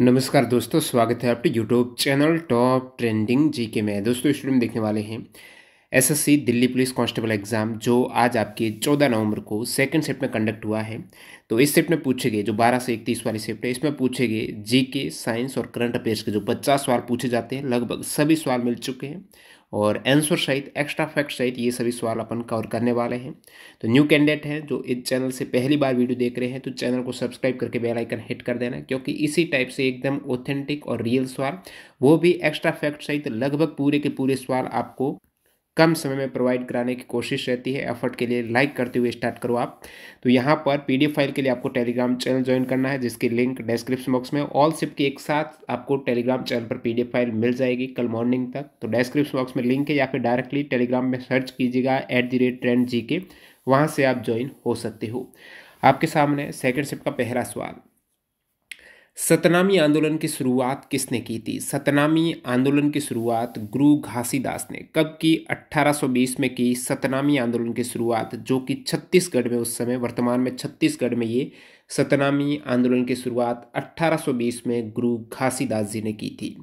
नमस्कार दोस्तों स्वागत है आपके YouTube channel top trending G K में दोस्तों स्टूडियो में देखने वाले हैं SSC Delhi police constable exam जो आज आपके 14 नवंबर को सेकंड सेट में कंडक्ट हुआ है तो इस सेट में पूछे गए जो 12 से 31 वाली सेट है इसमें पूछे गए जी के साइंस और करंट अफेयर्स के जो पचास सवाल पूछे जाते हैं लगभग सभी सवाल मिल चुके हैं और आंसर सहित एक्स्ट्रा फैक्ट सहित ये सभी सवाल अपन कवर करने वाले हैं तो न्यू कैंडिडेट हैं जो इस चैनल से पहली बार वीडियो देख रहे हैं तो चैनल को सब्सक्राइब करके बेल आइकन हिट कर देना क्योंकि इसी टाइप से एकदम ऑथेंटिक और रियल सवाल वो भी एक्स्ट्रा फैक्ट सहित लगभग पूरे के पूरे सवाल आपको कम समय में प्रोवाइड कराने की कोशिश रहती है एफर्ट के लिए लाइक करते हुए स्टार्ट करो आप तो यहाँ पर पी फाइल के लिए आपको टेलीग्राम चैनल ज्वाइन करना है जिसकी लिंक डिस्क्रिप्शन बॉक्स में ऑल सिप के एक साथ आपको टेलीग्राम चैनल पर पी फाइल मिल जाएगी कल मॉर्निंग तक तो डिस्क्रिप्शन बॉक्स में लिंक है या फिर डायरेक्टली टेलीग्राम में सर्च कीजिएगा at the rate trend G K वहाँ से आप ज्वाइन हो सकते हो आपके सामने सेकेंड सिप का पहला सवाल सतनामी आंदोलन की शुरुआत किसने की थी सतनामी आंदोलन की शुरुआत गुरु घासीदास ने कब की 1820 में की सतनामी आंदोलन की शुरुआत जो कि छत्तीसगढ़ में उस समय वर्तमान में छत्तीसगढ़ में ये सतनामी आंदोलन की शुरुआत 1820 में गुरु घासीदास जी ने की थी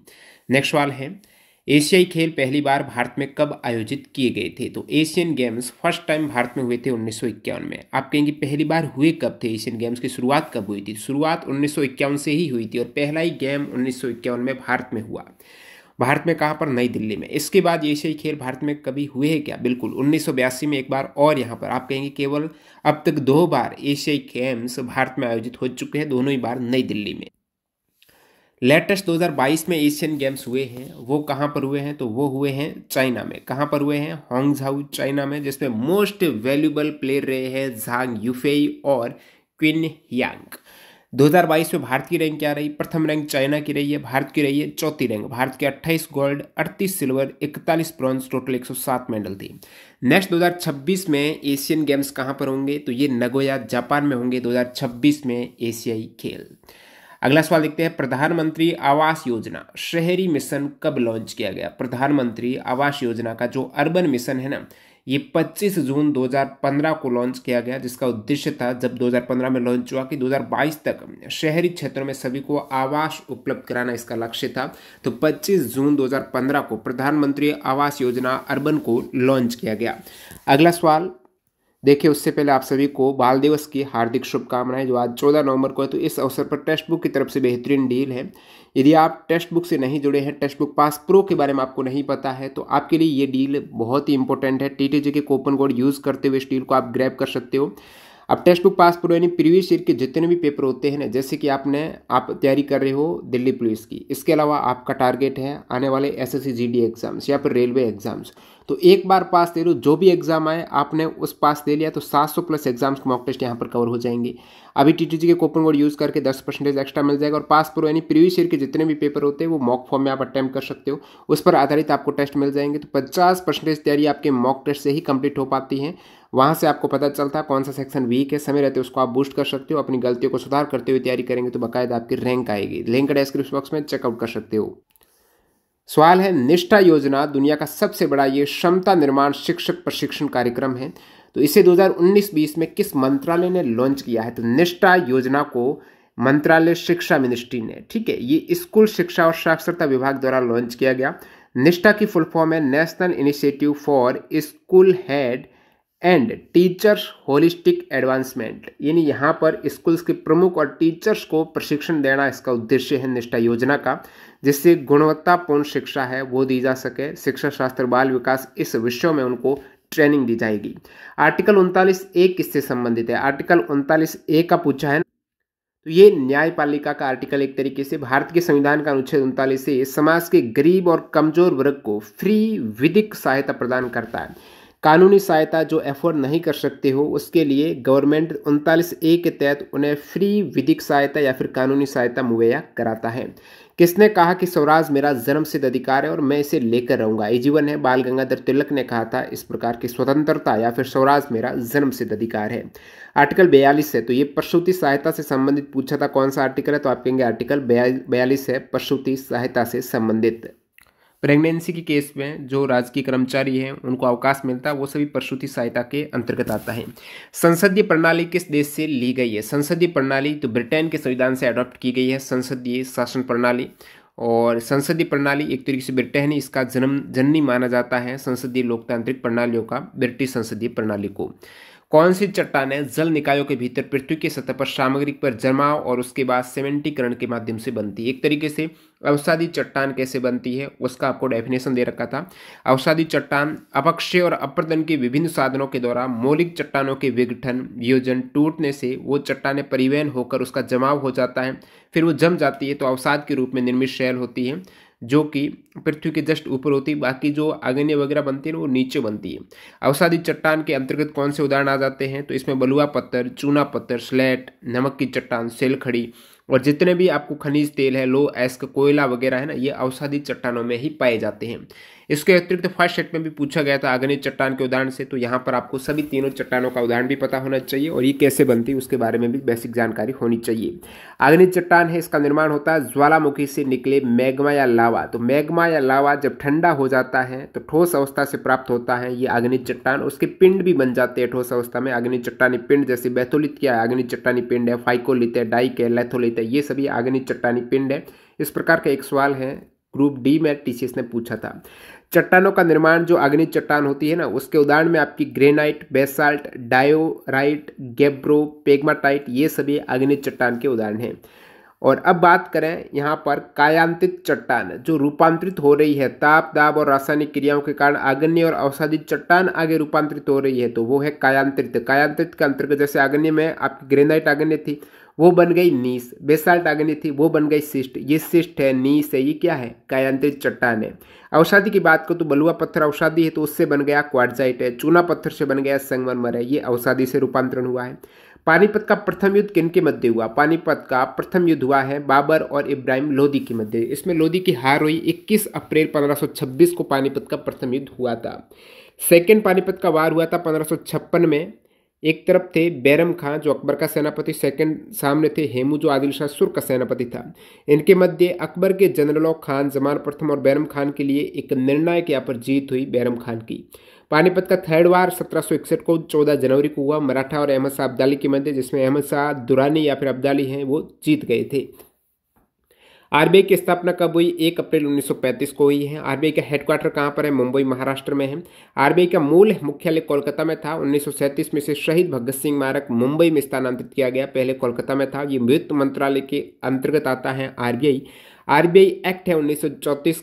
नेक्स्ट सवाल है एशियाई खेल पहली बार भारत में कब आयोजित किए गए थे तो Asian games first time Bharat में हुए थे उन्नीस में आप कहेंगे पहली बार हुए कब थे एशियन गेम्स की शुरुआत कब हुई थी शुरुआत उन्नीस से ही हुई थी और पहला ही गेम उन्नीस में भारत में हुआ भारत में कहाँ पर नई दिल्ली में इसके बाद एशियाई खेल भारत में कभी हुए हैं क्या बिल्कुल उन्नीस में एक बार और यहाँ पर आप कहेंगे केवल अब तक दो बार एशियाई गेम्स भारत में आयोजित हो चुके हैं दोनों ही बार नई दिल्ली में लेटेस्ट 2022 में एशियन गेम्स हुए हैं वो कहाँ पर हुए हैं तो वो हुए हैं चाइना में कहाँ पर हुए हैं होंगझाऊ चाइना में जिसमें मोस्ट वैल्यूबल प्लेयर रहे हैं झांग यूफेई और क्विन यांग 2022 में भारत की रैंक क्या रही प्रथम रैंक चाइना की रही है भारत की रही है चौथी रैंक भारत के 28 gold 38 silver 41 bronze total 107 medal थे नेक्स्ट 2026 में एशियन गेम्स कहाँ पर होंगे तो ये नगोया जापान में होंगे 2026 में एशियाई खेल अगला सवाल देखते हैं प्रधानमंत्री आवास योजना शहरी मिशन कब लॉन्च किया गया प्रधानमंत्री आवास योजना का जो अर्बन मिशन है ना ये 25 जून 2015 को लॉन्च किया गया जिसका उद्देश्य था जब 2015 में लॉन्च हुआ कि 2022 तक शहरी क्षेत्रों में सभी को आवास उपलब्ध कराना इसका लक्ष्य था तो 25 जून 2015 को प्रधानमंत्री आवास योजना अर्बन को लॉन्च किया गया अगला सवाल देखिए उससे पहले आप सभी को बाल दिवस की हार्दिक शुभकामनाएं जो आज चौदह नवंबर को है तो इस अवसर पर टेक्स्ट बुक की तरफ से बेहतरीन डील है यदि आप टेक्स्ट बुक से नहीं जुड़े हैं टेक्स्ट बुक पास प्रो के बारे में आपको नहीं पता है तो आपके लिए ये डील बहुत ही इंपॉर्टेंट है T K coupon code use करते हुए इस डील को आप ग्रैप कर सकते हो अब टेक्स्ट बुक पास प्रो यानी प्रीवियस ईयर के जितने भी पेपर होते हैं ना जैसे कि आपने आप तैयारी कर रहे हो दिल्ली पुलिस की इसके अलावा आपका टारगेट है आने वाले एस एस एग्ज़ाम्स या फिर रेलवे एग्ज़ाम्स तो एक बार पास दे लो जो भी एग्जाम आए आपने उस पास दे लिया तो 700 प्लस एग्जाम्स के मॉक टेस्ट यहाँ पर कवर हो जाएंगे अभी टी के कोपन कोड यूज़ करके 10 परसेंटेज एक्स्ट्रा मिल जाएगा और पास प्रो यानी प्रीवियस ईयर के जितने भी पेपर होते हैं वो मॉक फॉर्म में आप अटैम्प कर सकते हो उस पर आधारित आपको टेस्ट मिल जाएंगे तो पचास परसेंटेज तैयारी आपके मॉक टेस्ट से ही कंप्लीट हो पाती है वहाँ से आपको पता चलता है कौन सा सेक्शन वीक है समय रहते उसको आप बूस्ट कर सकते हो अपनी गलतियों को सुधार करते हुए तैयारी करेंगे तो बाकायदा आपकी रैंक आएगी लिंक डिस्क्रिप्शन बॉक्स में चेकआउट कर सकते हो सवाल है निष्ठा योजना दुनिया का सबसे बड़ा ये क्षमता निर्माण शिक्षक प्रशिक्षण कार्यक्रम है तो इसे 2019-20 में किस मंत्रालय ने लॉन्च किया है तो निष्ठा योजना को मंत्रालय शिक्षा मिनिस्ट्री ने ठीक है ये स्कूल शिक्षा और साक्षरता विभाग द्वारा लॉन्च किया गया निष्ठा की फुल फॉर्म है national initiative for school head and teachers holistic advancement यानी यहाँ पर स्कूल्स के प्रमुख और टीचर्स को प्रशिक्षण देना इसका उद्देश्य है निष्ठा योजना का जिससे गुणवत्तापूर्ण शिक्षा है वो दी जा सके शिक्षा शास्त्र बाल विकास इस विषय में उनको ट्रेनिंग दी जाएगी आर्टिकल उनतालीस ए किससे संबंधित है आर्टिकल उनतालीस ए का पूछा है तो ये न्यायपालिका का आर्टिकल एक तरीके से भारत के संविधान का अनुच्छेद उनतालीस से समाज के गरीब और कमजोर वर्ग को फ्री विधिक सहायता प्रदान करता है कानूनी सहायता जो एफोर्ड नहीं कर सकते हो उसके लिए गवर्नमेंट उनतालीस ए के तहत उन्हें फ्री विधिक सहायता या फिर कानूनी सहायता मुहैया कराता है किसने कहा कि स्वराज मेरा जन्म सिद्ध अधिकार है और मैं इसे लेकर रहूंगा ये जीवन है बाल गंगाधर तिलक ने कहा था इस प्रकार की स्वतंत्रता या फिर स्वराज मेरा जन्म सिद्ध अधिकार है आर्टिकल बयालीस है तो ये प्रसूति सहायता से संबंधित पूछा था कौन सा आर्टिकल है तो आप कहेंगे आर्टिकल बयालीस है प्रसूति सहायता से संबंधित प्रेगनेंसी के केस में जो राजकीय कर्मचारी हैं उनको अवकाश मिलता है वो सभी प्रसूति सहायता के अंतर्गत आता है संसदीय प्रणाली किस देश से ली गई है संसदीय प्रणाली तो ब्रिटेन के संविधान से अडॉप्ट की गई है संसदीय शासन प्रणाली और संसदीय प्रणाली एक तरीके से ब्रिटेन इसका जन्म जननी माना जाता है संसदीय लोकतांत्रिक प्रणालियों का ब्रिटिश संसदीय प्रणाली को कौन सी चट्टानें जल निकायों के भीतर पृथ्वी की सतह पर सामग्री पर जमाव और उसके बाद सीमेंटीकरण के माध्यम से बनती है एक तरीके से अवसादी चट्टान कैसे बनती है उसका आपको डेफिनेशन दे रखा था अवसादी चट्टान अपक्षय और अप्रदन के विभिन्न साधनों के द्वारा मौलिक चट्टानों के विघटन वियोजन टूटने से वो चट्टानें परिवहन होकर उसका जमाव हो जाता है फिर वो जम जाती है तो अवसाद के रूप में निर्मित शैल होती है जो कि पृथ्वी के जस्ट ऊपर होती है बाकी जो आग्नेय वगैरह बनती है वो नीचे बनती है अवसादी चट्टान के अंतर्गत कौन से उदाहरण आ जाते हैं तो इसमें बलुआ पत्थर चूना पत्थर स्लेट नमक की चट्टान सेल खड़ी और जितने भी आपको खनिज तेल है लो एस्क कोयला वगैरह है ना ये अवसादी चट्टानों में ही पाए जाते हैं इसके अतिरिक्त फर्स्ट सेट में भी पूछा गया था अग्नि चट्टान के उदाहरण से तो यहाँ पर आपको सभी तीनों चट्टानों का उदाहरण भी पता होना चाहिए और ये कैसे बनती है उसके बारे में भी बेसिक जानकारी होनी चाहिए अग्नि चट्टान है इसका निर्माण होता है ज्वालामुखी से निकले मैग्मा या लावा तो मैग्मा या लावा जब ठंडा हो जाता है तो ठोस अवस्था से प्राप्त होता है ये अग्नि चट्टान उसके पिंड भी बन जाते हैं ठोस अवस्था में अग्नि चट्टानी पिंड जैसे बैथोलित किया अग्नि चट्टानी पिंड है फाइकोलित है डाइक है लेथोलित है ये सभी अग्नि चट्टानी पिंड है इस प्रकार का एक सवाल है ग्रुप डी में टीसीएस ने पूछा था चट्टानों का निर्माण जो अग्नि चट्टान होती है ना उसके उदाहरण में आपकी granite basalt diorite gabbro pegmatite ये सभी अग्नि चट्टान के उदाहरण हैं और अब बात करें यहाँ पर कायांतित चट्टान जो रूपांतरित हो रही है ताप दाब और रासायनिक क्रियाओं के कारण अग्नि और औषधि चट्टान आगे रूपांतरित हो रही है तो वो है कायांतरित कायांतरित के अंतर्गत जैसे अग्नि में आपकी ग्रेनाइट अग्नि थी वो बन गई नीस बेसाल्ट अग्नि थी वो बन गई सिस्ट ये सिस्ट है नीस है ये क्या है कायांतरित चट्टान है औषधि की बात करूँ तो बलुआ पत्थर औषधि है तो उससे बन गया क्वारजाइट है चूना पत्थर से बन गया संगमरमर है ये औषधि से रूपांतरण हुआ है पानीपत का प्रथम युद्ध किन के मध्य हुआ पानीपत का प्रथम युद्ध हुआ है बाबर और इब्राहिम लोदी के मध्य इसमें लोदी की हार हुई 21 अप्रैल 1526 को पानीपत का प्रथम युद्ध हुआ था सेकेंड पानीपत का वार हुआ था 1556 में एक तरफ थे बैरम खां जो अकबर का सेनापति सेकंड सामने थे हेमू जो आदिल शाह सुर का सेनापति था इनके मध्य अकबर के जनरलों खान जमान प्रथम और बैरम खान के लिए एक निर्णायक यहाँ पर जीत हुई बैरम खान की पानीपत का थर्ड वार सत्रह को 14 जनवरी को हुआ मराठा और अहमद शाह अब्दाली के मध्य जिसमें अहमद शाह दुरानी या फिर अब्दाली हैं वो जीत गए थे आरबीआई की स्थापना कब हुई एक अप्रैल 1935 को हुई है आरबीआई का हेडक्वार्टर कहाँ पर है मुंबई महाराष्ट्र में है आरबीआई का मूल मुख्यालय कोलकाता में था 1937 में से शहीद भगत सिंह मारक मुंबई में स्थानांतरित किया गया पहले कोलकाता में था ये वित्त मंत्रालय के अंतर्गत आता है आरबीआई आरबीआई एक्ट है उन्नीस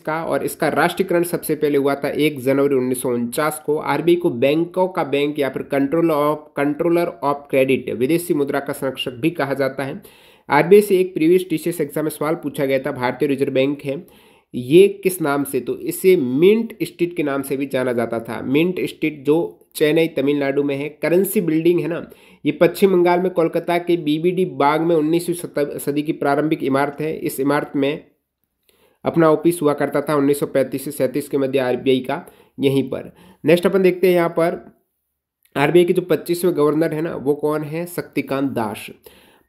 का और इसका राष्ट्रीयकरण सबसे पहले हुआ था एक जनवरी उन्नीस को आरबीआई को बैंकों का बैंक या फिर control of controller of credit विदेशी मुद्रा का संरक्षक भी कहा जाता है आरबीआई से एक प्रीवियस टीसीएस एग्जाम में सवाल पूछा गया था भारतीय रिजर्व बैंक है ये किस नाम से तो इसे मिंट स्ट्रीट के नाम से भी जाना जाता था मिंट स्ट्रीट जो चेन्नई तमिलनाडु में है करेंसी बिल्डिंग है ना ये पश्चिम बंगाल में कोलकाता के बीबीडी बाग में उन्नीसवीं सदी की प्रारंभिक इमारत है इस इमारत में अपना ऑफिस हुआ करता था 1935 से सैंतीस के मध्य आरबीआई का यहीं पर नेक्स्ट अपन देखते हैं यहाँ पर आरबीआई के जो पच्चीसवें गवर्नर है ना वो कौन है शक्तिकांत दास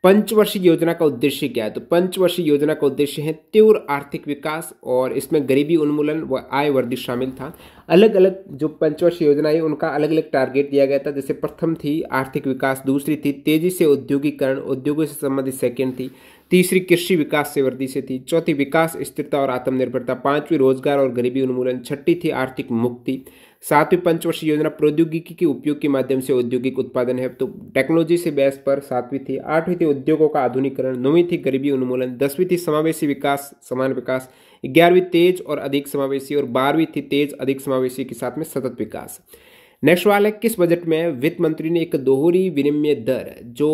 पंचवर्षीय योजना का उद्देश्य क्या है तो पंचवर्षीय योजना का उद्देश्य है तीव्र आर्थिक विकास और इसमें गरीबी उन्मूलन व आय वृद्धि शामिल था अलग अलग जो पंचवर्षीय योजना है उनका अलग अलग टारगेट दिया गया था जैसे प्रथम थी आर्थिक विकास दूसरी थी तेजी से औद्योगिकरण उद्योगों से संबंधित सेकेंड थी तीसरी कृषि विकास से वृद्धि से थी चौथी विकास स्थिरता और आत्मनिर्भरता पांचवी रोजगार और गरीबी उन्मूलन छठी थी आर्थिक मुक्ति सातवीं पंचवर्षीय योजना प्रौद्योगिकी के उपयोग के माध्यम से औद्योगिक उत्पादन है तो टेक्नोलॉजी से बेस पर सातवीं थी आठवीं थी उद्योगों का आधुनिकरण नौवीं थी गरीबी उन्मूलन दसवीं थी समावेशी विकास समान विकास ग्यारहवीं तेज और अधिक समावेशी और बारहवीं थी तेज अधिक समावेशी के साथ में सतत विकास नेक्स्ट वाला है किस बजट में वित्त मंत्री ने एक दोहरी विनिमय दर जो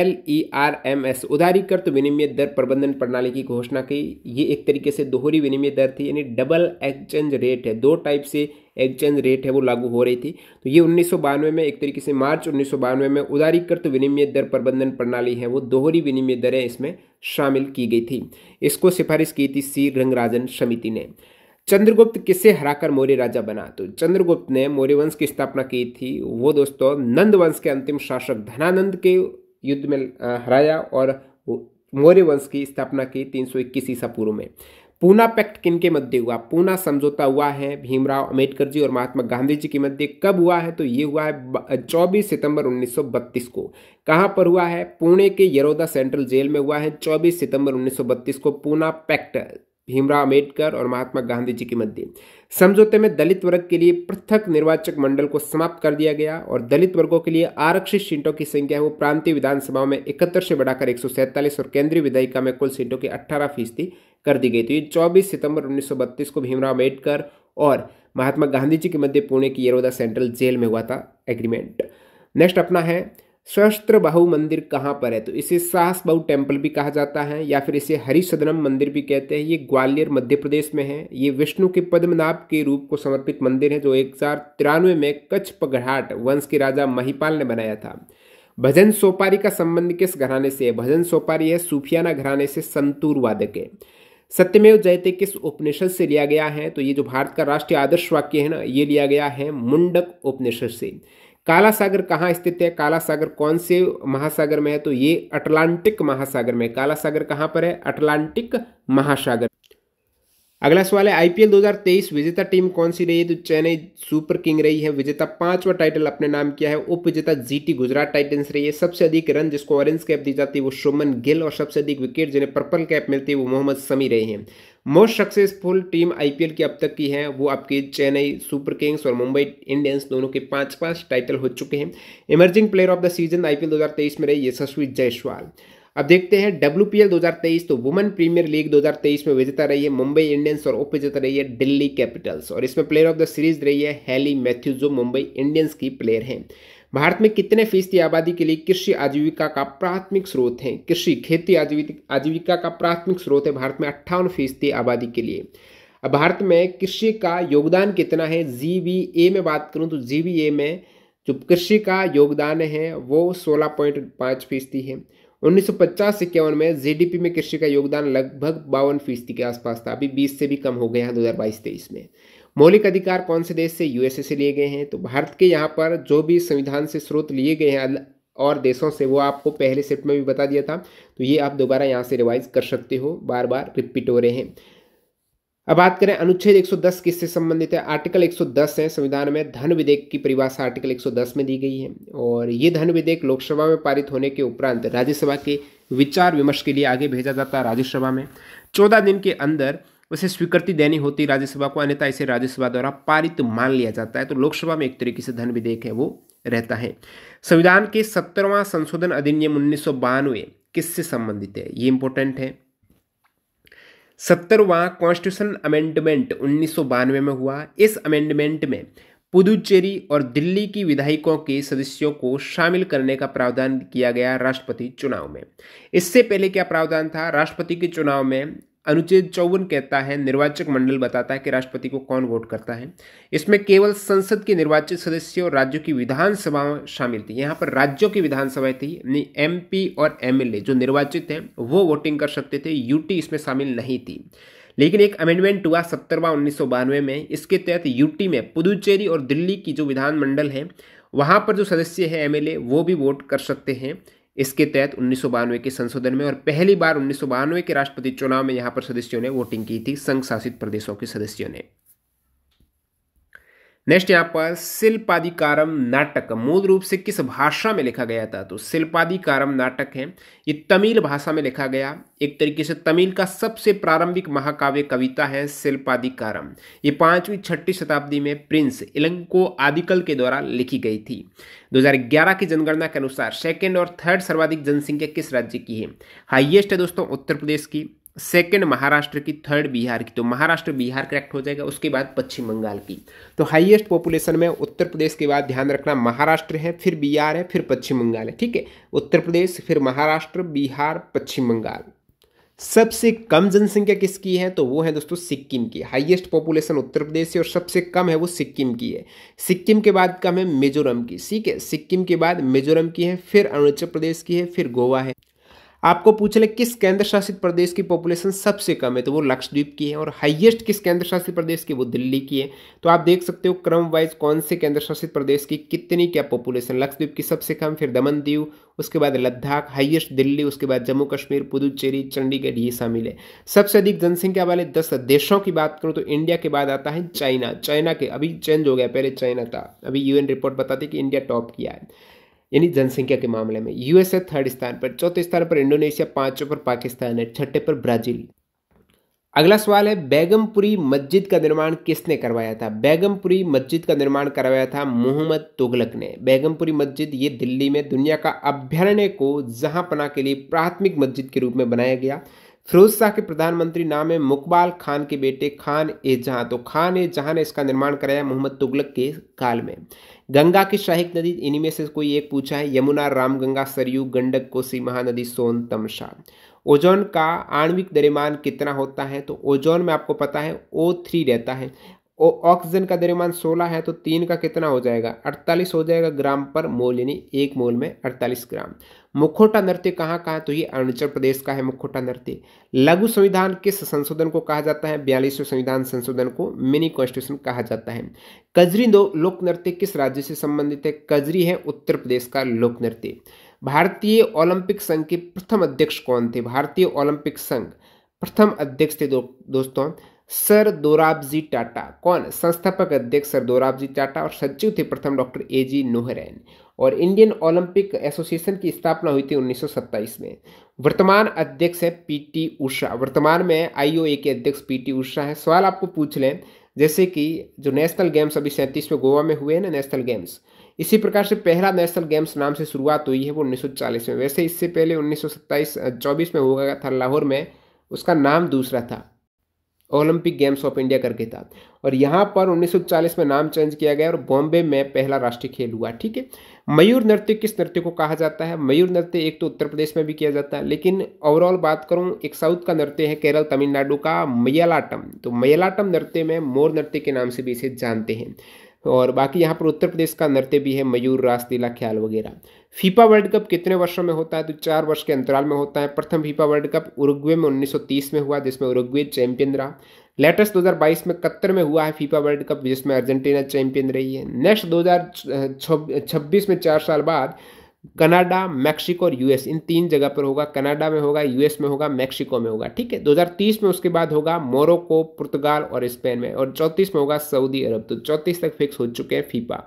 L E e R M S उदारीकृत विनिमय दर प्रबंधन प्रणाली की घोषणा की ये एक तरीके से दोहरी विनिमय दर थी यानी डबल एक्सचेंज रेट है दो टाइप से एक्सचेंज रेट है वो लागू हो रही थी तो ये उन्नीस में एक तरीके से मार्च उन्नीस में उदारीकृत विनिमय दर प्रबंधन प्रणाली है वो दोहरी विनिमय दरें इसमें शामिल की गई थी इसको सिफारिश की थी सी रंगराजन समिति ने चंद्रगुप्त किसे हराकर मौर्य राजा बना तो चंद्रगुप्त ने मौर्य वंश की स्थापना की थी वो दोस्तों नंद वंश के अंतिम शासक धनानंद के युद्ध में हराया और मौर्य वंश की स्थापना की तीन सौ इक्कीस ईसा पूर्व में पूना पैक्ट किन के मध्य हुआ पूना समझौता हुआ है भीमराव अम्बेडकर जी और महात्मा गांधी जी के मध्य कब हुआ है तो ये हुआ है 24 सितंबर 1932 को कहाँ पर हुआ है पुणे के यरोदा सेंट्रल जेल में हुआ है 24 सितंबर 1932 को पूना पैक्ट भीमराव अम्बेडकर और महात्मा गांधी जी के मध्य समझौते में दलित वर्ग के लिए पृथक निर्वाचक मंडल को समाप्त कर दिया गया और दलित वर्गों के लिए आरक्षित सीटों की संख्या है वो प्रांतीय विधानसभाओं में इकहत्तर से बढ़ाकर एक और केंद्रीय विधायिका में कुल सीटों की अट्ठारह फीसदी कर दी गई तो ये चौबीस सितंबर उन्नीस को भीमराव अम्बेडकर और महात्मा गांधी जी के मध्य पुणे की येरोदा सेंट्रल जेल में हुआ था एग्रीमेंट नेक्स्ट अपना है सहस्त्र बाहु मंदिर कहाँ पर है तो इसे साहस बाहु टेम्पल भी कहा जाता है या फिर इसे हरिसदनम मंदिर भी कहते हैं ये ग्वालियर मध्य प्रदेश में है ये विष्णु के पद्मनाभ के रूप को समर्पित मंदिर है जो एक में कच्छ पगड़ाट वंश के राजा महिपाल ने बनाया था भजन सोपारी का संबंध किस घराने से है भजन सोपारी है सूफियाना घराने से संतूर वादक है सत्यमेव जयते किस उपनिषद से लिया गया है तो ये जो भारत का राष्ट्रीय आदर्श वाक्य है ना ये लिया गया है मुंडक उपनिषद से काला सागर कहाँ स्थित है काला सागर कौन से महासागर में है तो ये अटलांटिक महासागर में काला सागर कहाँ पर है अटलांटिक महासागर अगला सवाल है आईपीएल 2023 विजेता टीम कौन सी रही है तो चेन्नई सुपर किंग रही है विजेता पांचवा टाइटल अपने नाम किया है उप विजेता जीटी गुजरात टाइटन्स रही है सबसे अधिक रन जिसको ऑरेंज कैप दी जाती है वो शुमन गिल और सबसे अधिक विकेट जिन्हें पर्पल कैप मिलती है वो मोहम्मद समी रहे हैं मोस्ट सक्सेसफुल टीम आईपीएल की अब तक की है वो आपकी चेन्नई सुपर किंग्स और मुंबई इंडियंस दोनों के पांच पांच टाइटल हो चुके हैं emerging player of the season IPL 2023 में रहे यशस्वी जयसवाल अब देखते हैं डब्ल्यू पी एल दो हज़ार तेईस तो वुमेन प्रीमियर लीग दो हज़ार तेईस में विजेता रही है मुंबई इंडियंस और उप विजेता रही है दिल्ली कैपिटल्स और इसमें प्लेयर ऑफ द सीरीज रही है हैली मैथ्यूज जो मुंबई इंडियंस की प्लेयर हैं भारत में कितने फीसदी आबादी के लिए कृषि आजीविका का प्राथमिक स्रोत है कृषि खेती आजीविका का प्राथमिक स्रोत है भारत में अट्ठावन फीसदी आबादी के लिए अब भारत में कृषि का योगदान कितना है जी में बात करूँ तो जी में जो कृषि का योगदान है वो सोलह पॉइंट पाँच फीसदी है 1950 से इक्यावन में जीडीपी में कृषि का योगदान लगभग बावन फीसदी के आसपास था अभी 20 से भी कम हो गया है दो हज़ार में मौलिक अधिकार कौन से देश से यूएसए से लिए गए हैं तो भारत के यहाँ पर जो भी संविधान से स्रोत लिए गए हैं और देशों से वो आपको पहले सेट में भी बता दिया था तो ये आप दोबारा यहाँ से रिवाइज कर सकते हो बार बार रिपीट हो रहे हैं अब बात करें अनुच्छेद 110 किससे संबंधित है आर्टिकल 110 है संविधान में धन विधेयक की परिभाषा आर्टिकल 110 में दी गई है और ये धन विधेयक लोकसभा में पारित होने के उपरांत राज्यसभा के विचार विमर्श के लिए आगे भेजा जाता है राज्यसभा में चौदह दिन के अंदर उसे स्वीकृति देनी होती राज्यसभा को अन्यथा इसे राज्यसभा द्वारा पारित मान लिया जाता है तो लोकसभा में एक तरीके से धन विधेयक है वो रहता है संविधान के सत्तरवां संशोधन अधिनियम उन्नीस किससे संबंधित है ये इंपॉर्टेंट है सत्तरवां कॉन्स्टिट्यूशन अमेंडमेंट उन्नीस में हुआ इस अमेंडमेंट में पुदुचेरी और दिल्ली की विधायकों के सदस्यों को शामिल करने का प्रावधान किया गया राष्ट्रपति चुनाव में इससे पहले क्या प्रावधान था राष्ट्रपति के चुनाव में अनुच्छेद चौवन कहता है निर्वाचक मंडल बताता है कि राष्ट्रपति को कौन वोट करता है इसमें केवल संसद के निर्वाचित सदस्य और राज्यों की विधानसभा शामिल थी यहाँ पर राज्यों की विधानसभाएं थी यानी एम और एम जो निर्वाचित हैं वो वोटिंग कर सकते थे यूटी इसमें शामिल नहीं थी लेकिन एक अमेंडमेंट हुआ सत्तरवा उन्नीस में इसके तहत यूटी में पुदुचेरी और दिल्ली की जो विधानमंडल है वहाँ पर जो सदस्य हैं एमएलए वो भी वोट कर सकते हैं इसके तहत उन्नीस के संशोधन में और पहली बार उन्नीस के राष्ट्रपति चुनाव में यहाँ पर सदस्यों ने वोटिंग की थी संघ शासित प्रदेशों के सदस्यों ने नेक्स्ट यहाँ पर शिल्पाधिकारम नाटक मूल रूप से किस भाषा में लिखा गया था तो शिल्पाधिकारम नाटक है ये तमिल भाषा में लिखा गया एक तरीके से तमिल का सबसे प्रारंभिक महाकाव्य कविता है शिल्पाधिकारम ये पांचवी छठी शताब्दी में प्रिंस इलंको आदिकल के द्वारा लिखी गई थी 2011 की जनगणना के अनुसार सेकेंड और थर्ड सर्वाधिक जनसंख्या किस राज्य की है हाइएस्ट है दोस्तों उत्तर प्रदेश की सेकेंड महाराष्ट्र की थर्ड बिहार की तो महाराष्ट्र बिहार करेक्ट हो जाएगा उसके बाद पश्चिम बंगाल की तो हाईएस्ट पॉपुलेशन में उत्तर प्रदेश के बाद ध्यान रखना महाराष्ट्र है फिर बिहार है फिर पश्चिम बंगाल है ठीक है उत्तर प्रदेश फिर महाराष्ट्र बिहार पश्चिम बंगाल सबसे कम जनसंख्या किसकी है तो वो है दोस्तों सिक्किम की हाइएस्ट पॉपुलेशन उत्तर प्रदेश की और सबसे कम है वो सिक्किम की है सिक्किम के बाद कम है मिजोरम की ठीक है सिक्किम के बाद मिजोरम की है फिर अरुणाचल प्रदेश की है फिर गोवा है आपको पूछ ले किस केंद्र शासित प्रदेश की पॉपुलेशन सबसे कम है तो वो लक्षद्वीप की है और हाईएस्ट किस केंद्र शासित प्रदेश की वो दिल्ली की है तो आप देख सकते हो क्रम वाइज कौन से केंद्र शासित प्रदेश की कितनी क्या पॉपुलेशन लक्षद्वीप की सबसे कम फिर दमन दीव उसके बाद लद्दाख हाईएस्ट दिल्ली उसके बाद जम्मू कश्मीर पुदुचेरी चंडीगढ़ ये शामिल है सबसे अधिक जनसंख्या वाले दस देशों की बात करूँ तो इंडिया के बाद आता है चाइना चाइना के अभी चेंज हो गया पहले चाइना था अभी यू रिपोर्ट बताती कि इंडिया टॉप किया है यानी जनसंख्या के मामले में यूएसए थर्ड स्थान पर चौथे स्थान पर इंडोनेशिया पांचों पर पाकिस्तान है छठे पर ब्राजील अगला सवाल है बैगमपुरी मस्जिद का निर्माण किसने करवाया था बैगमपुरी मस्जिद का निर्माण करवाया था मोहम्मद तुगलक ने बैगमपुरी मस्जिद ये दिल्ली में दुनिया का अभ्यारण्य को जहां पना के लिए प्राथमिक मस्जिद के रूप में बनाया गया फिरोज शाह के प्रधानमंत्री नाम है मुकबाल खान के बेटे खान ए जहां तो खान ए जहां ने इसका निर्माण कराया मोहम्मद तुगलक के काल में गंगा की सहायक नदी इनमें से कोई एक पूछा है यमुना रामगंगा सरयू गंडक कोसी महानदी सोन तमसा ओजोन का आणविक दरिमान कितना होता है तो ओजोन में आपको पता है ओ थ्री रहता है ऑक्सीजन का द्रव्यमान 16 है तो तीन का कितना हो जाएगा 48 हो जाएगा ग्राम पर मोल यानी एक मोल में 48 ग्राम मुखोटा नृत्य कहाँ कहाँ है तो ये अरुणाचल प्रदेश का है मुखोटा नृत्य लघु संविधान किस संशोधन को कहा जाता है बयालीसवें संविधान संशोधन को मिनी कॉन्स्टिट्यूशन कहा जाता है कजरी लोक नृत्य किस राज्य से संबंधित है कजरी है उत्तर प्रदेश का लोक नृत्य भारतीय ओलंपिक संघ के प्रथम अध्यक्ष कौन थे भारतीय ओलंपिक संघ प्रथम अध्यक्ष थे दो, दोस्तों सर दोराबजी टाटा कौन संस्थापक अध्यक्ष सर दोराबजी टाटा और सचिव थे प्रथम डॉक्टर ए जी नोहरैन और इंडियन ओलंपिक एसोसिएशन की स्थापना हुई थी 1927 में वर्तमान अध्यक्ष है पीटी उषा वर्तमान में आईओए के अध्यक्ष पीटी उषा है सवाल आपको पूछ लें जैसे कि जो नेशनल गेम्स अभी सैंतीस में गोवा में हुए हैं ना नेशनल गेम्स इसी प्रकार से पहला नेशनल गेम्स नाम से शुरुआत हुई है वो उन्नीस में वैसे इससे पहले उन्नीस सौ में हुआ था लाहौर में उसका नाम दूसरा था ओलंपिक गेम्स ऑफ इंडिया करके था और यहाँ पर 1940 में नाम चेंज किया गया और बॉम्बे में पहला राष्ट्रीय खेल हुआ ठीक है मयूर नृत्य किस नृत्य को कहा जाता है मयूर नृत्य एक तो उत्तर प्रदेश में भी किया जाता है लेकिन ओवरऑल बात करूँ एक साउथ का नृत्य है केरल तमिलनाडु का मयलाटम तो मयलाटम नृत्य में मोर नृत्य के नाम से भी इसे जानते हैं और बाकी यहाँ पर उत्तर प्रदेश का नृत्य भी है मयूर रास ख्याल वगैरह फीफा वर्ल्ड कप कितने वर्षों में होता है तो चार वर्ष के अंतराल में होता है प्रथम फीफा वर्ल्ड कप उरुग्वे में 1930 में हुआ जिसमें उरुग्वे चैंपियन रहा लेटेस्ट 2022 में कत्तर में हुआ है फीफा वर्ल्ड कप जिसमें अर्जेंटीना चैंपियन रही है नेक्स्ट दो में चार साल बाद कनाडा मैक्सिको और यूएस इन तीन जगह पर होगा कनाडा में होगा यूएस में होगा मैक्सिको में होगा ठीक है 2030 में उसके बाद होगा मोरक्को पुर्तगाल और स्पेन में और चौंतीस में होगा सऊदी अरब तो चौंतीस तक फिक्स हो चुके हैं फीफा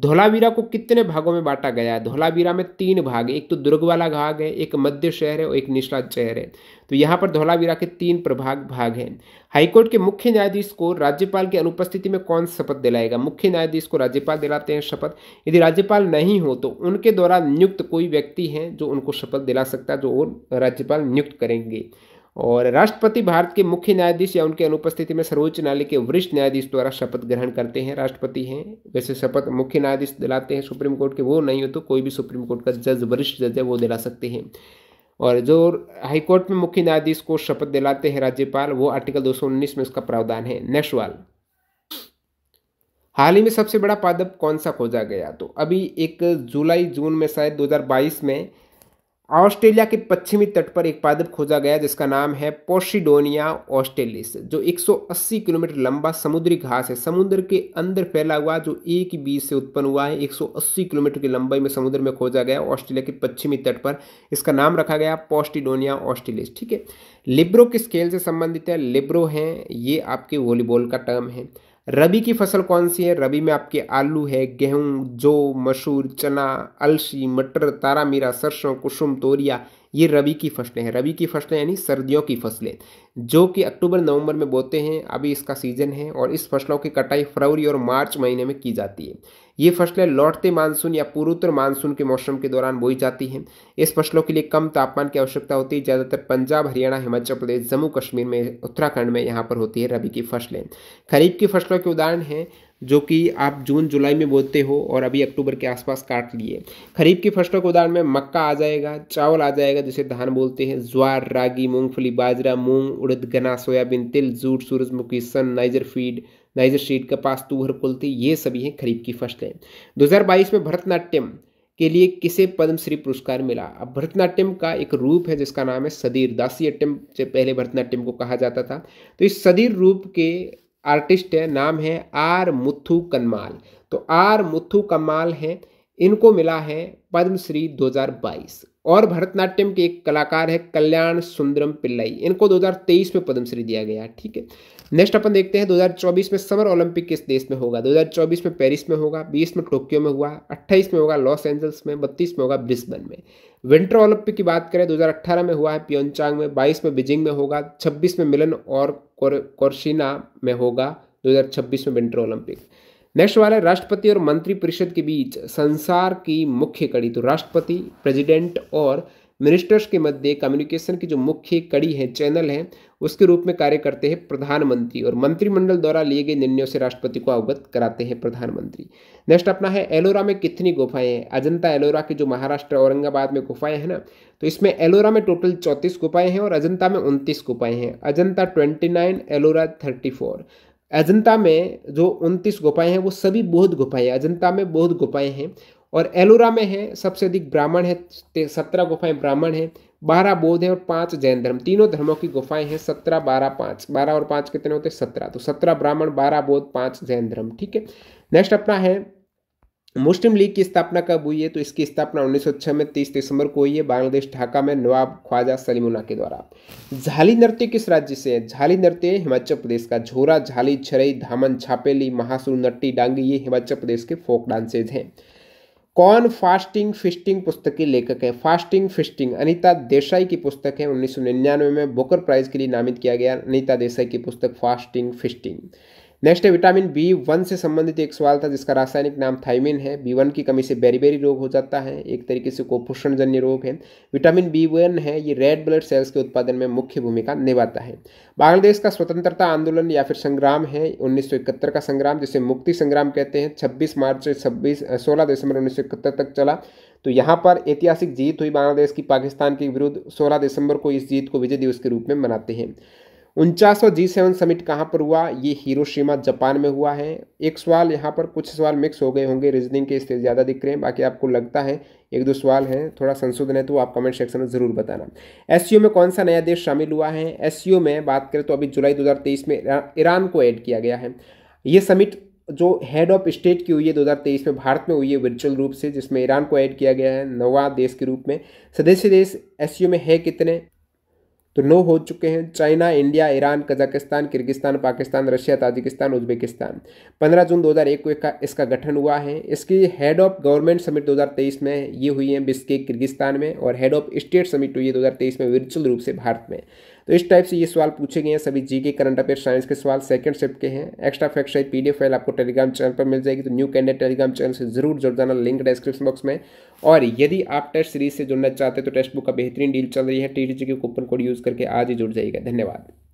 धोलावीरा को कितने भागों में बांटा गया है धोलावीरा में तीन भाग एक तो दुर्ग वाला भाग है एक मध्य शहर है और एक निषाद शहर है तो यहाँ पर धोलावीरा के तीन प्रभाग भाग हैं हाईकोर्ट के मुख्य न्यायाधीश को राज्यपाल की अनुपस्थिति में कौन शपथ दिलाएगा मुख्य न्यायाधीश को राज्यपाल दिलाते हैं शपथ यदि राज्यपाल नहीं हो तो उनके द्वारा नियुक्त कोई व्यक्ति हैं जो उनको शपथ दिला सकता है जो वो राज्यपाल नियुक्त करेंगे और राष्ट्रपति भारत के मुख्य न्यायाधीश या उनके अनुपस्थिति में सर्वोच्च न्यायालय के वरिष्ठ न्यायाधीश द्वारा शपथ ग्रहण करते हैं राष्ट्रपति हैं वैसे शपथ मुख्य न्यायाधीश दिलाते हैं सुप्रीम कोर्ट के वो नहीं हो तो कोई भी सुप्रीम कोर्ट का जज वरिष्ठ जज है वो दिला सकते हैं और जो हाईकोर्ट में मुख्य न्यायाधीश को शपथ दिलाते हैं राज्यपाल वो आर्टिकल दो में उसका प्रावधान है नेशवाल हाल ही में सबसे बड़ा पादप कौन सा खोजा गया तो अभी एक जुलाई जून में शायद 2022 में ऑस्ट्रेलिया के पश्चिमी तट पर एक पादप खोजा गया जिसका नाम है पोशिडोनिया ऑस्ट्रेलिस जो 180 किलोमीटर लंबा समुद्री घास है समुद्र के अंदर फैला हुआ जो एक ही बीज से उत्पन्न हुआ है 180 किलोमीटर की लंबाई में समुद्र में खोजा गया ऑस्ट्रेलिया के पश्चिमी तट पर इसका नाम रखा गया पोस्टिडोनिया ऑस्ट्रेलिस ठीक है लिब्रो किस खेल से संबंधित है लिब्रो हैं ये आपके वॉलीबॉल का टर्म है रबी की फसल कौन सी है रबी में आपके आलू है गेहूँ जौ मसूर चना अलसी मटर तारा मीरा सरसों कुसुम तोरिया ये रबी की फसलें हैं रबी की फसलें यानी सर्दियों की फसलें जो कि अक्टूबर नवंबर में बोते हैं अभी इसका सीजन है और इस फसलों की कटाई फरवरी और मार्च महीने में की जाती है ये फसलें लौटते मानसून या पूर्वोत्तर मानसून के मौसम के दौरान बोई जाती हैं इस फसलों के लिए कम तापमान की आवश्यकता होती है ज़्यादातर पंजाब हरियाणा हिमाचल प्रदेश जम्मू कश्मीर में उत्तराखंड में यहाँ पर होती है रबी की फसलें खरीफ की फसलों के उदाहरण हैं जो कि आप जून जुलाई में बोलते हो और अभी अक्टूबर के आसपास काट लिए खरीफ की फसलों के उदाहरण में मक्का आ जाएगा चावल आ जाएगा जिसे धान बोलते हैं ज्वार रागी मूंगफली बाजरा मूंग उड़द गना सोयाबीन तिल जूट सूरजमुखी सन नाइजर फीड नाइजर शीड कपास तूहर कुलती ये सभी हैं खरीफ की फसलें दो में भरतनाट्यम के लिए किसे पद्मश्री पुरस्कार मिला अब भरतनाट्यम का एक रूप है जिसका नाम है सदीर दासी अट्यम से पहले भरतनाट्यम को कहा जाता था तो इस सदीर रूप के आर्टिस्ट है नाम है आर मुथु कन्माल तो आर मुथु कमाल हैं इनको मिला है पद्मश्री 2022 और भरतनाट्यम के एक कलाकार है कल्याण सुंदरम पिल्लई इनको 2023 में पद्मश्री दिया गया ठीक है नेक्स्ट अपन देखते हैं 2024 में समर ओलंपिक किस देश में होगा 2024 में पेरिस में होगा 20 में टोक्यो में हुआ 28 में होगा लॉस एंजल्स में 32 में होगा ब्रिस्बन में विंटर ओलंपिक की बात करें 2018 में हुआ है पियोनचांग में 22 में बीजिंग में होगा 26 में मिलन और कोरशिना में होगा 2026 में विंटर ओलंपिक नेक्स्ट वाला है राष्ट्रपति और मंत्री परिषद के बीच संसार की मुख्य कड़ी तो राष्ट्रपति प्रेसिडेंट और मिनिस्टर्स के मध्य कम्युनिकेशन की जो मुख्य कड़ी है चैनल हैं उसके रूप में कार्य करते हैं प्रधानमंत्री और मंत्रिमंडल द्वारा लिए गए निर्णयों से राष्ट्रपति को अवगत कराते हैं प्रधानमंत्री नेक्स्ट अपना है एलोरा में कितनी गुफाएं हैं अजंता एलोरा की जो महाराष्ट्र औरंगाबाद में गुफाएं हैं ना तो इसमें एलोरा में टोटल चौंतीस गुफाएं हैं और अजंता में उनतीस गुफाएं हैं Ajanta twenty nine Ellora thirty four Ajanta में जो उनतीस गुफाएं हैं वो सभी बौद्ध गुफाएं अजंता में बौद्ध गुफाएं हैं और एलोरा में है सबसे अधिक ब्राह्मण है सत्रह गुफाएं ब्राह्मण हैं बारह बौद्ध हैं और पांच जैन धर्म तीनों धर्मों की गुफाएं हैं सत्रह बारह पांच बारह और पांच कितने होते हैं सत्रह तो सत्रह ब्राह्मण बारह बौद्ध पांच जैन धर्म ठीक है नेक्स्ट अपना है मुस्लिम लीग की स्थापना कब हुई है तो इसकी स्थापना 1906 में 30 दिसंबर को हुई है बांग्लादेश ढाका में नवाब ख्वाजा सलीमुल्ला के द्वारा झाली नृत्य किस राज्य से है झाली नृत्य हिमाचल प्रदेश का झोरा झाली छरई धामन छापेली महासुर नट्टी डांगी ये हिमाचल प्रदेश के फोक डांसेज हैं कौन फास्टिंग फिस्टिंग पुस्तक की लेखक है फास्टिंग फिस्टिंग अनिता देसाई की पुस्तक है उन्नीस में बुकर प्राइज के लिए नामित किया गया अनिता देसाई की पुस्तक फास्टिंग फिस्टिंग नेक्स्ट है विटामिन बी वन से संबंधित एक सवाल था जिसका रासायनिक नाम थाइमिन है बी वन की कमी से बेरीबेरी रोग हो जाता है एक तरीके से कुपोषणजन्य रोग है विटामिन बी वन है ये रेड ब्लड सेल्स के उत्पादन में मुख्य भूमिका निभाता है बांग्लादेश का स्वतंत्रता आंदोलन या फिर संग्राम है उन्नीस का संग्राम जिसे मुक्ति संग्राम कहते हैं छब्बीस मार्च से छब्बीस सोलह दिसंबर उन्नीस तक चला तो यहाँ पर ऐतिहासिक जीत हुई बांग्लादेश की पाकिस्तान के विरुद्ध सोलह दिसंबर को इस जीत को विजय दिवस के रूप में मनाते हैं उनचासवा जी सेवन समिट कहाँ पर हुआ ये हिरोशिमा जापान में हुआ है एक सवाल यहाँ पर कुछ सवाल मिक्स हो गए होंगे रीजनिंग के इससे ज़्यादा दिख रहे हैं बाकी आपको लगता है एक दो सवाल हैं थोड़ा संशोधन है तो आप कमेंट सेक्शन में ज़रूर बताना एस में कौन सा नया देश शामिल हुआ है एस में बात करें तो अभी जुलाई दो में ईरान को ऐड किया गया है ये समिट जो हेड ऑफ स्टेट की हुई है 2023 में भारत में हुई है वर्चुअल रूप से जिसमें ईरान को ऐड किया गया है नवा देश के रूप में सदस्य देश एस में है कितने तो नौ हो चुके हैं China India Iran Kazakhstan Kyrgyzstan Pakistan Russia Tajikistan Uzbekistan 15 जून 2001 को का इसका गठन हुआ है इसकी हेड ऑफ गवर्नमेंट समिट 2023 में ये हुई है बिस्केक किर्गिस्तान में और हेड ऑफ स्टेट समिट हुई है दो में वर्चुअल रूप से भारत में तो इस टाइप से ये सवाल पूछे गए हैं सभी जी के करंट अफेयर साइंस के सवाल सेकंड शिफ्ट के हैं एक्स्ट्रा फैक्ट शायद पी फाइल आपको टेलीग्राम चैनल पर मिल जाएगी तो न्यू कैंडिडेट टेलीग्राम चैनल से जरूर जुड़ जाना लिंक डिस्क्रिप्शन बॉक्स में और यदि आप टेस्ट सीरीज से जुड़ना चाहते हैं तो टेस्ट बुक का बेहतरीन डील चल रही है टी टी जी के कूपन कोड यूज़ करके आज ही जुड़ जाएगा धन्यवाद